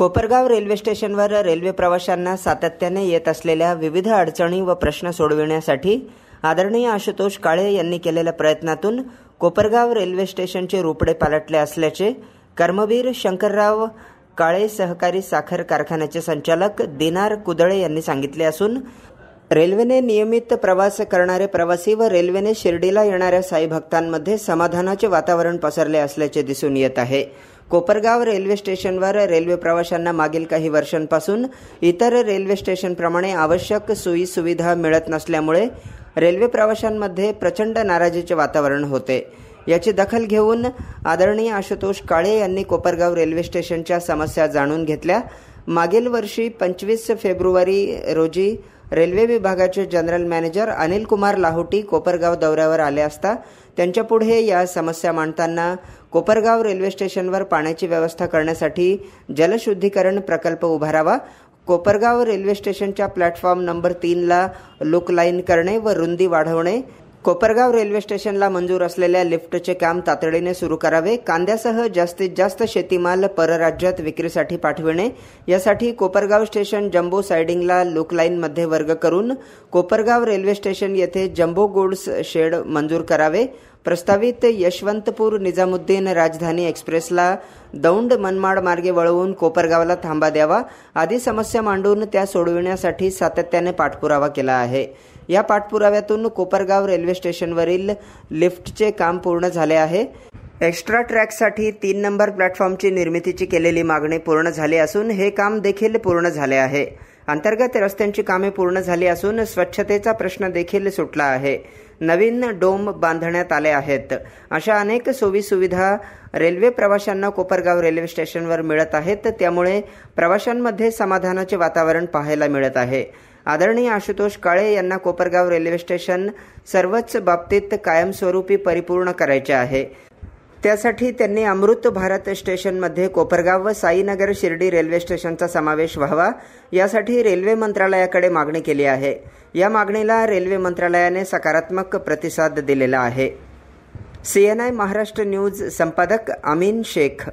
Kopargaon railway स्टेशनवर railway प्रवाशांना सातत्याने येत असलेल्या विविध अडचणी व प्रश्न सोडविण्यासाठी आदरणीय आशुतोष काळे यांनी केलेल्या प्रयत्नातून कोपरगाव रेल्वे स्टेशनचे रुपडे पालटले असल्याचे कर्मवीर शंकरराव काळे सहकारी साखर कारखान्याचे संचालक दिनार कुदळे यांनी सांगितले असून रेल्वेने नियमित प्रवास करणारे प्रवासी व रेल्वेने शिर्डीला येणाऱ्या साई भक्तांमध्ये समाधानाचे वातावरण पसरले असल्याचे दिसून येत आहे कोपरगाव रेल्वे स्टेशनवर रेल्वे प्रवाशांना मागील काही वर्षांपासून इतर रेल्वे स्टेशनप्रमाणे आवश्यक सोयी सुविधा मिळत नसल्यामुळे रेल्वे प्रवाशांमध्ये प्रचंड नाराजीचे वातावरण होते याची दखल घेऊन आदरणीय आशुतोष काळे यांनी कोपरगाव रेल्वे स्टेशनच्या समस्या जाणून घेतल्या मागील वर्षी पंचवीस फेब्रुवारी रोजी रेल्वे विभागाचे जनरल मॅनेजर अनिल कुमार लाहोटी कोपरगाव दौऱ्यावर आले असता त्यांच्यापुढे या समस्या मांडताना कोपरगाव रेल्वे स्टेशनवर पाण्याची व्यवस्था करण्यासाठी जलशुद्धीकरण प्रकल्प उभारावा कोपरगाव रेल्वे स्टेशनच्या प्लॅटफॉर्म नंबर तीनला लुकलाईन करणे व रुंदी वाढवणे कोपरगाव रेल्वे स्टेशनला मंजूर असलेल्या लिफ्टचे काम तातडीने सुरू करावे कांद्यासह जास्तीत जास्त शेतीमाल परराज्यात विक्रीसाठी पाठविणे यासाठी कोपरगाव स्टेशन जम्बो सायडिंगला लुकलाईनमध्ये वर्ग करून कोपरगाव रेल्वे स्टेशन येथे जम्बो गोड्स शेड मंजूर करावे प्रस्तावित यशवंतपूर निजामुद्दीन राजधानी एक्सप्रेसला दौंड मनमाड मार्गे वळवून कोपरगावला थांबा द्यावा आदी समस्या मांडून त्या सोडविण्यासाठी सातत्याने पाठपुरावा केला आहे या पाठपुराव्यातून कोपरगाव रेल्वे स्टेशनवरील लिफ्टचे काम पूर्ण झाले आहे एक्स्ट्रा ट्रॅकसाठी तीन नंबर प्लॅटफॉर्मची निर्मितीची केलेली मागणी पूर्ण झाली असून हे काम देखील पूर्ण झाले आहे अंतर्गत रस्त्यांची कामे पूर्ण झाली असून स्वच्छतेचा प्रश्न देखील सुटला आहे नवीन डोम बांधण्यात आले आहेत अशा अनेक सोयी सुविधा रेल्वे प्रवाशांना कोपरगाव रेल्वे स्टेशनवर मिळत आहेत त्यामुळे प्रवाशांमध्ये समाधानाचे वातावरण पाहायला मिळत आहे आदरणीय आशुतोष काळे यांना कोपरगाव रेल्वे स्टेशन सर्वच बाबतीत कायमस्वरूपी परिपूर्ण करायचे आहे त्यासाठी त्यांनी अमृत भारत स्टेशनमध्ये कोपरगाव व साईनगर शिर्डी रेल्वे स्टेशनचा समावेश व्हावा यासाठी रेल्वे मंत्रालयाकडे मागणी केली आहे या मागणीला रेल्वे मंत्रालयाने सकारात्मक प्रतिसाद दिलेला आहे सीएनआय महाराष्ट्र न्यूज संपादक अमीन शेख